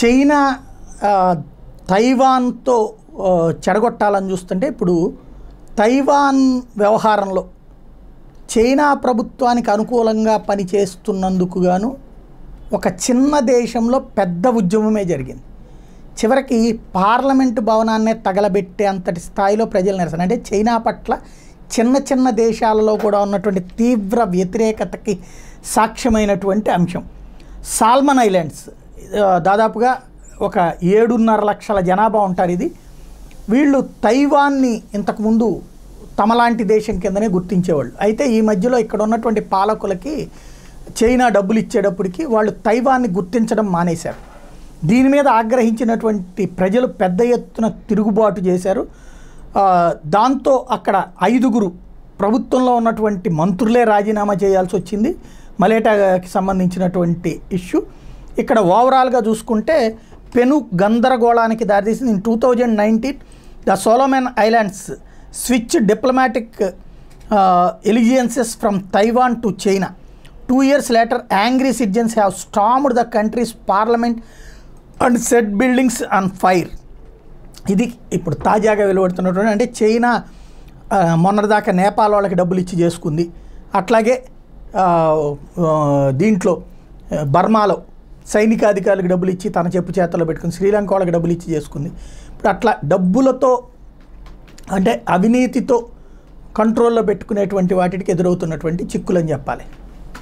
China తైవాన్తో చెడగొట్టాలని చూస్తుంటే ఇప్పుడు Taiwan వ్యవహారంలో చైనా ప్రభుత్వానికి అనుకూలంగా పనిచేస్తున్నందుకు గాను ఒక చిన్న దేశంలో పెద్ద ఉద్యమమే జరిగింది చివరికి పార్లమెంటు భవనాన్నే తగలబెట్టే అంతటి స్థాయిలో ప్రజల నిరసన అంటే చైనా పట్ల చిన్న చిన్న దేశాలలో కూడా ఉన్నటువంటి తీవ్ర వ్యతిరేకతకి సాక్ష్యమైనటువంటి అంశం సాల్మన్ ఐలాండ్స్ దాదాపుగా ఒక ఏడున్నర లక్షల జనాభా ఉంటారు ఇది వీళ్ళు తైవాన్ని ఇంతకుముందు తమలాంటి దేశం కిందనే గుర్తించేవాళ్ళు అయితే ఈ మధ్యలో ఇక్కడ ఉన్నటువంటి పాలకులకి చైనా డబ్బులు ఇచ్చేటప్పటికి వాళ్ళు తైవాన్ని గుర్తించడం మానేశారు దీని మీద ఆగ్రహించినటువంటి ప్రజలు పెద్ద ఎత్తున తిరుగుబాటు చేశారు దాంతో అక్కడ ఐదుగురు ప్రభుత్వంలో ఉన్నటువంటి మంత్రులే రాజీనామా చేయాల్సి వచ్చింది మలేటాకి సంబంధించినటువంటి ఇష్యూ ఇక్కడ ఓవరాల్గా చూసుకుంటే పెను గందరగోళానికి దారితీసింది in two thousand nineteen the Solomon Islands switch diplomatic allegiances from Taiwan to China two years later angry citizens have stormed the country's parliament and set buildings and fire ఇది ఇప్పుడు తాజాగా వెలువడుతున్నటువంటి అంటే చైనా మొన్నటిదాకా నేపాల్ వాళ్ళకి డబ్బులు ఇచ్చి చేసుకుంది అట్లాగే దీంట్లో బర్మాలో సైనికాధికారులకు డబ్బులు ఇచ్చి తన చెప్పు చేతల్లో పెట్టుకుని శ్రీలంక వాళ్ళకి డబ్బులు ఇచ్చి చేసుకుంది ఇప్పుడు అట్లా డబ్బులతో అంటే అవినీతితో కంట్రోల్లో పెట్టుకునేటువంటి వాటికి ఎదురవుతున్నటువంటి చిక్కులని చెప్పాలి